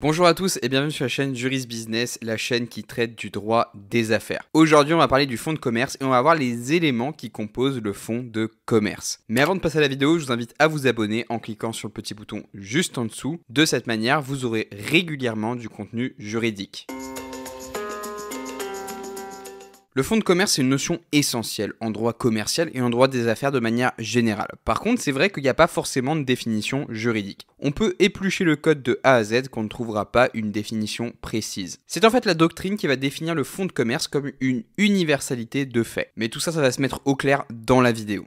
Bonjour à tous et bienvenue sur la chaîne Juris Business, la chaîne qui traite du droit des affaires. Aujourd'hui, on va parler du fonds de commerce et on va voir les éléments qui composent le fonds de commerce. Mais avant de passer à la vidéo, je vous invite à vous abonner en cliquant sur le petit bouton juste en dessous. De cette manière, vous aurez régulièrement du contenu juridique. Le fonds de commerce est une notion essentielle en droit commercial et en droit des affaires de manière générale. Par contre, c'est vrai qu'il n'y a pas forcément de définition juridique. On peut éplucher le code de A à Z qu'on ne trouvera pas une définition précise. C'est en fait la doctrine qui va définir le fonds de commerce comme une universalité de fait. Mais tout ça, ça va se mettre au clair dans la vidéo.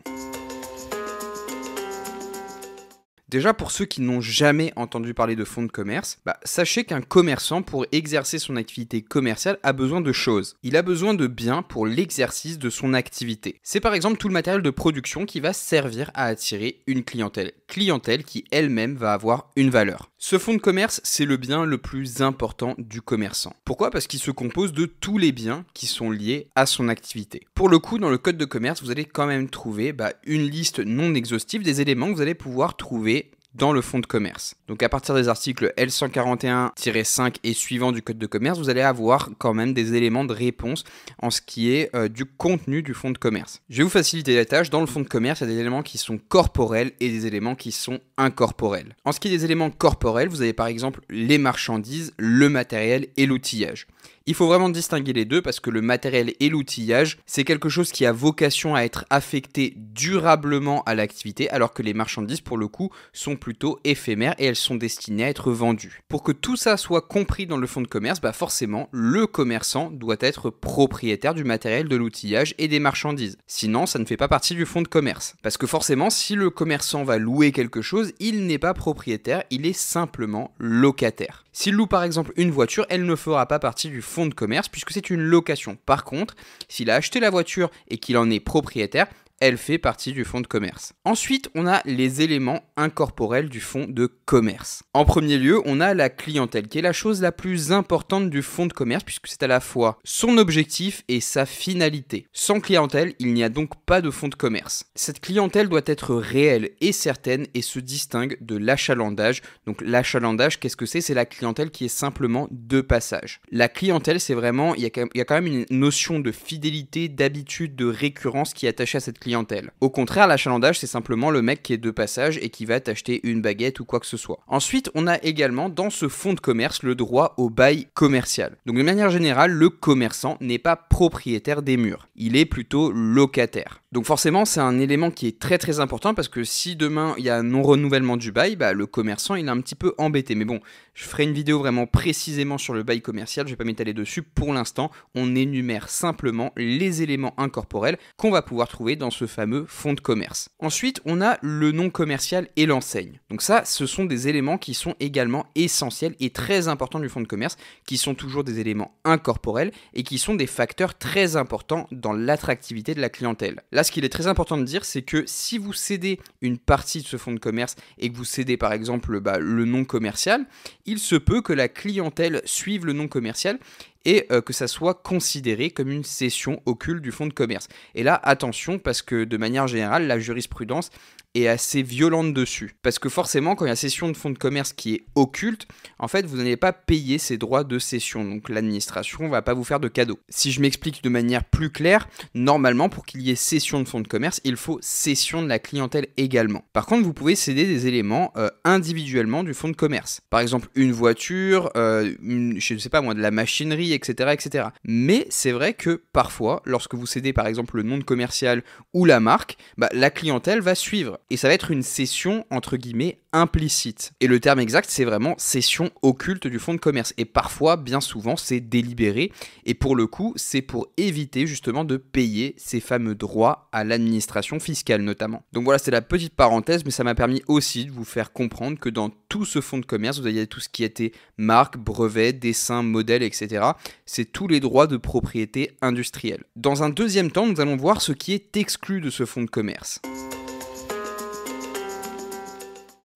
Déjà, pour ceux qui n'ont jamais entendu parler de fonds de commerce, bah, sachez qu'un commerçant, pour exercer son activité commerciale, a besoin de choses. Il a besoin de biens pour l'exercice de son activité. C'est par exemple tout le matériel de production qui va servir à attirer une clientèle. Clientèle qui elle-même va avoir une valeur. Ce fonds de commerce, c'est le bien le plus important du commerçant. Pourquoi Parce qu'il se compose de tous les biens qui sont liés à son activité. Pour le coup, dans le code de commerce, vous allez quand même trouver bah, une liste non exhaustive des éléments que vous allez pouvoir trouver dans le fonds de commerce. Donc à partir des articles L141-5 et suivants du code de commerce, vous allez avoir quand même des éléments de réponse en ce qui est euh, du contenu du fonds de commerce. Je vais vous faciliter la tâche. Dans le fonds de commerce, il y a des éléments qui sont corporels et des éléments qui sont incorporels. En ce qui est des éléments corporels, vous avez par exemple les marchandises, le matériel et l'outillage. Il faut vraiment distinguer les deux parce que le matériel et l'outillage, c'est quelque chose qui a vocation à être affecté durablement à l'activité, alors que les marchandises, pour le coup, sont plutôt éphémères et elles sont destinées à être vendues. Pour que tout ça soit compris dans le fonds de commerce, bah forcément, le commerçant doit être propriétaire du matériel, de l'outillage et des marchandises. Sinon, ça ne fait pas partie du fonds de commerce. Parce que forcément, si le commerçant va louer quelque chose, il n'est pas propriétaire, il est simplement locataire. S'il loue par exemple une voiture, elle ne fera pas partie du fonds de commerce puisque c'est une location. Par contre, s'il a acheté la voiture et qu'il en est propriétaire, elle fait partie du fonds de commerce. Ensuite, on a les éléments incorporels du fonds de commerce. En premier lieu, on a la clientèle, qui est la chose la plus importante du fonds de commerce, puisque c'est à la fois son objectif et sa finalité. Sans clientèle, il n'y a donc pas de fonds de commerce. Cette clientèle doit être réelle et certaine et se distingue de l'achalandage. Donc l'achalandage, qu'est-ce que c'est C'est la clientèle qui est simplement de passage. La clientèle, c'est vraiment, il y, a quand même, il y a quand même une notion de fidélité, d'habitude, de récurrence qui est attachée à cette clientèle au contraire, l'achalandage, c'est simplement le mec qui est de passage et qui va t'acheter une baguette ou quoi que ce soit. Ensuite, on a également dans ce fonds de commerce le droit au bail commercial. Donc de manière générale, le commerçant n'est pas propriétaire des murs, il est plutôt locataire. Donc forcément, c'est un élément qui est très très important parce que si demain il y a un non-renouvellement du bail, bah, le commerçant il est un petit peu embêté. Mais bon, je ferai une vidéo vraiment précisément sur le bail commercial, je vais pas m'étaler dessus pour l'instant, on énumère simplement les éléments incorporels qu'on va pouvoir trouver dans ce fameux fonds de commerce. Ensuite, on a le nom commercial et l'enseigne. Donc ça, ce sont des éléments qui sont également essentiels et très importants du fonds de commerce, qui sont toujours des éléments incorporels et qui sont des facteurs très importants dans l'attractivité de la clientèle. Là, ce qu'il est très important de dire, c'est que si vous cédez une partie de ce fonds de commerce et que vous cédez par exemple bah, le nom commercial, il se peut que la clientèle suive le nom commercial et euh, que ça soit considéré comme une cession occulte du fonds de commerce. Et là, attention, parce que de manière générale, la jurisprudence est assez violente dessus. Parce que forcément, quand il y a cession de fonds de commerce qui est occulte, en fait, vous n'allez pas payer ces droits de cession. Donc l'administration va pas vous faire de cadeau. Si je m'explique de manière plus claire, normalement, pour qu'il y ait cession de fonds de commerce, il faut cession de la clientèle également. Par contre, vous pouvez céder des éléments euh, individuellement du fonds de commerce. Par exemple, une voiture, euh, je ne sais pas moi, de la machinerie, etc. etc. Mais c'est vrai que parfois, lorsque vous cédez par exemple le nom de commercial ou la marque, bah, la clientèle va suivre et ça va être une cession, entre guillemets implicite. Et le terme exact, c'est vraiment cession occulte du fonds de commerce. Et parfois, bien souvent, c'est délibéré. Et pour le coup, c'est pour éviter justement de payer ces fameux droits à l'administration fiscale notamment. Donc voilà, c'est la petite parenthèse, mais ça m'a permis aussi de vous faire comprendre que dans tout ce fonds de commerce, vous avez tout ce qui était marque, brevet, dessin, modèle, etc. C'est tous les droits de propriété industrielle. Dans un deuxième temps, nous allons voir ce qui est exclu de ce fonds de commerce.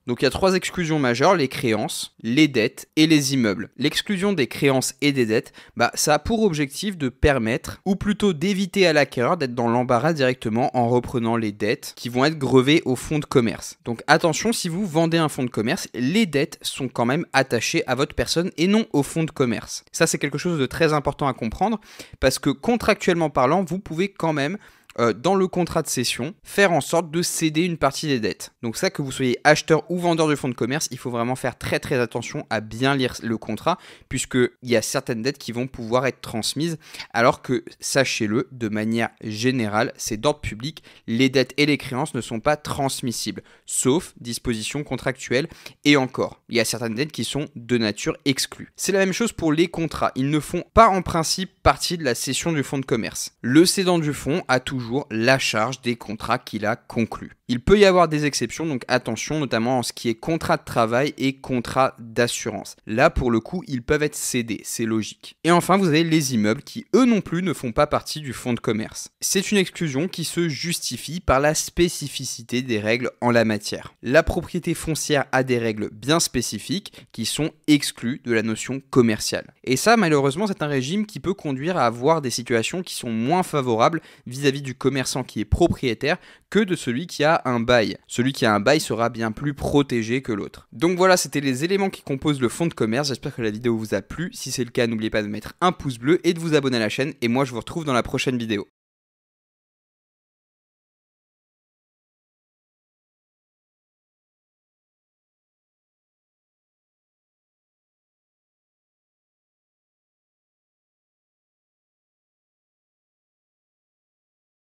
Donc il y a trois exclusions majeures, les créances, les dettes et les immeubles. L'exclusion des créances et des dettes, bah, ça a pour objectif de permettre, ou plutôt d'éviter à l'acquéreur d'être dans l'embarras directement en reprenant les dettes qui vont être grevées au fonds de commerce. Donc attention, si vous vendez un fonds de commerce, les dettes sont quand même attachées à votre personne et non au fonds de commerce. Ça c'est quelque chose de très important à comprendre, parce que contractuellement parlant, vous pouvez quand même euh, dans le contrat de cession, faire en sorte de céder une partie des dettes. Donc ça, que vous soyez acheteur ou vendeur du fonds de commerce, il faut vraiment faire très très attention à bien lire le contrat, puisqu'il y a certaines dettes qui vont pouvoir être transmises, alors que, sachez-le, de manière générale, c'est d'ordre public, les dettes et les créances ne sont pas transmissibles, sauf disposition contractuelle. et encore, il y a certaines dettes qui sont de nature exclue. C'est la même chose pour les contrats, ils ne font pas en principe partie de la cession du fonds de commerce. Le cédant du fonds a toujours la charge des contrats qu'il a conclus. Il peut y avoir des exceptions, donc attention, notamment en ce qui est contrat de travail et contrat d'assurance. Là, pour le coup, ils peuvent être cédés, c'est logique. Et enfin, vous avez les immeubles qui, eux non plus, ne font pas partie du fonds de commerce. C'est une exclusion qui se justifie par la spécificité des règles en la matière. La propriété foncière a des règles bien spécifiques qui sont exclues de la notion commerciale. Et ça, malheureusement, c'est un régime qui peut conduire à avoir des situations qui sont moins favorables vis à -vis du commerçant qui est propriétaire que de celui qui a un bail. Celui qui a un bail sera bien plus protégé que l'autre. Donc voilà, c'était les éléments qui composent le fonds de commerce. J'espère que la vidéo vous a plu. Si c'est le cas, n'oubliez pas de mettre un pouce bleu et de vous abonner à la chaîne. Et moi, je vous retrouve dans la prochaine vidéo.